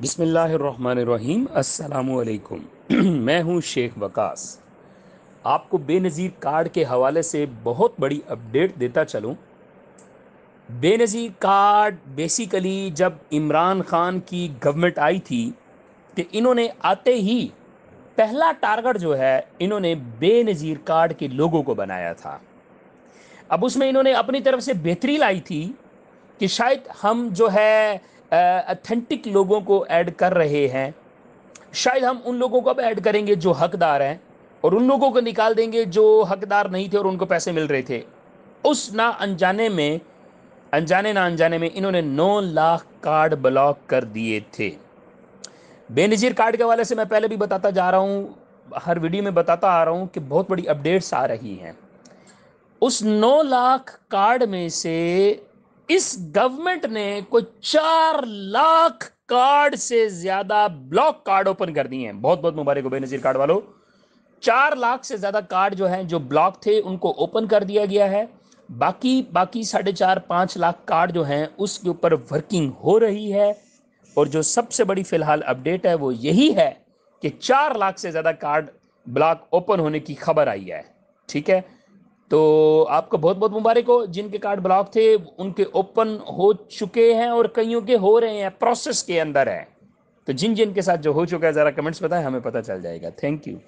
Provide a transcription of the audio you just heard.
बिसमीम् अल्लाम मैं हूं शेख वकास आपको बेनज़ीर कार्ड के हवाले से बहुत बड़ी अपडेट देता चलूं बेनज़ीर कार्ड बेसिकली जब इमरान ख़ान की गवर्नमेंट आई थी तो इन्होंने आते ही पहला टारगेट जो है इन्होंने बेनज़ीर कार्ड के लोगों को बनाया था अब उसमें इन्होंने अपनी तरफ से बेहतरी लाई थी कि शायद हम जो है अथेंटिक लोगों को ऐड कर रहे हैं शायद हम उन लोगों को अब ऐड करेंगे जो हकदार हैं और उन लोगों को निकाल देंगे जो हकदार नहीं थे और उनको पैसे मिल रहे थे उस ना अनजाने में अनजाने ना अनजाने में इन्होंने 9 लाख कार्ड ब्लॉक कर दिए थे बेनज़ीर कार्ड के हवाले से मैं पहले भी बताता जा रहा हूँ हर वीडियो में बताता आ रहा हूँ कि बहुत बड़ी अपडेट्स आ रही हैं उस 9 लाख कार्ड में से इस गवर्नमेंट ने कोई चार लाख कार्ड से ज्यादा ब्लॉक कार्ड ओपन कर दिए हैं बहुत बहुत मुबारक हो बेनजीर कार्ड वालों चार लाख से ज्यादा कार्ड जो हैं जो ब्लॉक थे उनको ओपन कर दिया गया है बाकी बाकी साढ़े चार पांच लाख कार्ड जो हैं उसके ऊपर वर्किंग हो रही है और जो सबसे बड़ी फिलहाल अपडेट है वो यही है कि चार लाख से ज़्यादा कार्ड ब्लॉक ओपन होने की खबर आई है ठीक है तो आपका बहुत बहुत मुबारक हो जिनके कार्ड ब्लॉक थे उनके ओपन हो चुके हैं और कईयों के हो रहे हैं प्रोसेस के अंदर है तो जिन जिन के साथ जो हो चुका है ज़रा कमेंट्स बताएं हमें पता चल जाएगा थैंक यू